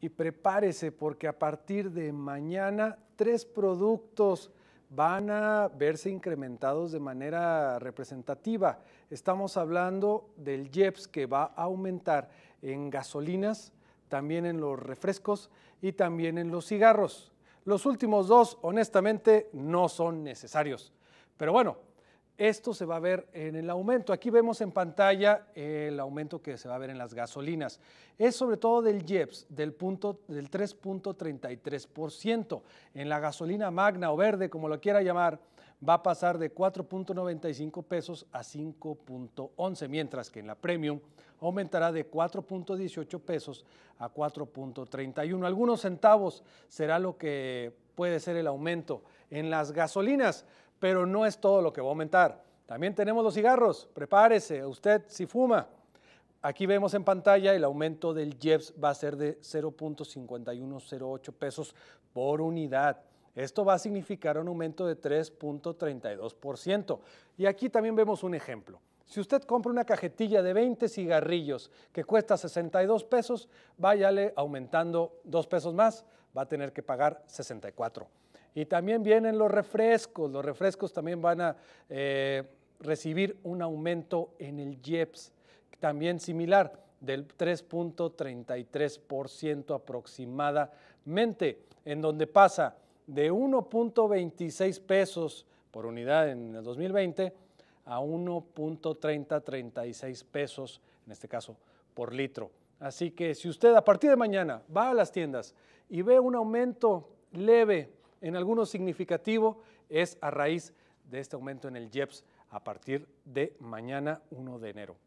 y prepárese porque a partir de mañana tres productos van a verse incrementados de manera representativa. Estamos hablando del Jeps que va a aumentar en gasolinas, también en los refrescos y también en los cigarros. Los últimos dos, honestamente, no son necesarios. Pero bueno, esto se va a ver en el aumento. Aquí vemos en pantalla el aumento que se va a ver en las gasolinas. Es sobre todo del IEPS, del, punto, del 3.33%. En la gasolina magna o verde, como lo quiera llamar, va a pasar de 4.95 pesos a 5.11, mientras que en la premium aumentará de 4.18 pesos a 4.31. Algunos centavos será lo que puede ser el aumento en las gasolinas pero no es todo lo que va a aumentar. También tenemos los cigarros, prepárese, usted si fuma. Aquí vemos en pantalla el aumento del Jeps va a ser de 0.5108 pesos por unidad. Esto va a significar un aumento de 3.32%. Y aquí también vemos un ejemplo. Si usted compra una cajetilla de 20 cigarrillos que cuesta 62 pesos, váyale aumentando 2 pesos más, va a tener que pagar 64. Y también vienen los refrescos. Los refrescos también van a eh, recibir un aumento en el IEPS, también similar, del 3.33% aproximadamente, en donde pasa de 1.26 pesos por unidad en el 2020 a 1.3036 pesos, en este caso, por litro. Así que si usted a partir de mañana va a las tiendas y ve un aumento leve en algunos significativo, es a raíz de este aumento en el Jeps a partir de mañana 1 de enero.